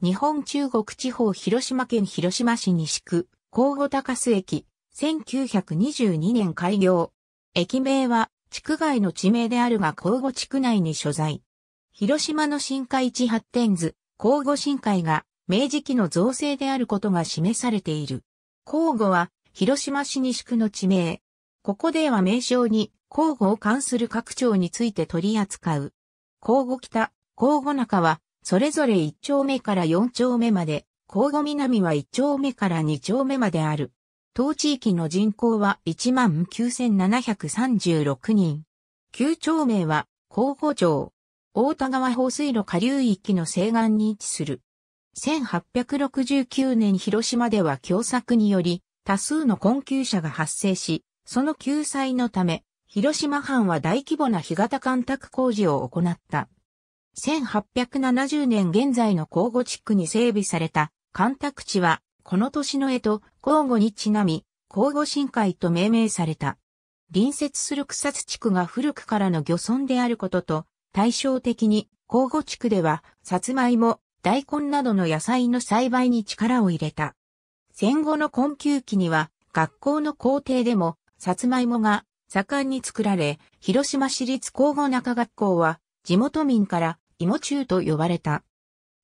日本中国地方広島県広島市西区、交後高須駅、1922年開業。駅名は、地区外の地名であるが交後地区内に所在。広島の深海地発展図、交後深海が、明治期の造成であることが示されている。交後は、広島市西区の地名。ここでは名称に、交後を関する拡張について取り扱う。甲後北、甲後中は、それぞれ1丁目から4丁目まで、交互南は1丁目から2丁目まである。当地域の人口は19,736人。9丁目は、交互町。大田川放水路下流域の西岸に位置する。1869年広島では共作により、多数の困窮者が発生し、その救済のため、広島藩は大規模な干潟干拓工事を行った。1870年現在の交互地区に整備された、干拓地は、この年の絵と交互にちなみ、交互深海と命名された。隣接する草津地区が古くからの漁村であることと、対照的に、交互地区では、さつまいも、大根などの野菜の栽培に力を入れた。戦後の困窮期には、学校の校庭でも、さつまいもが盛んに作られ、広島市立交互中学校は、地元民から芋中と呼ばれた。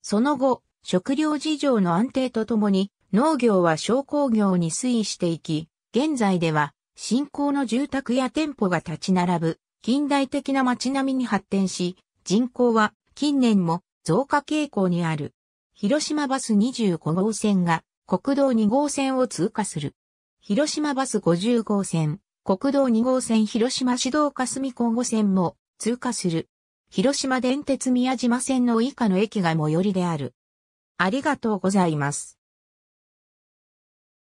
その後、食料事情の安定とともに、農業は商工業に推移していき、現在では、新興の住宅や店舗が立ち並ぶ、近代的な街並みに発展し、人口は近年も増加傾向にある。広島バス25号線が国道2号線を通過する。広島バス50号線、国道2号線広島市道霞交互線も通過する。広島電鉄宮島線の以下の駅が最寄りである。ありがとうございます。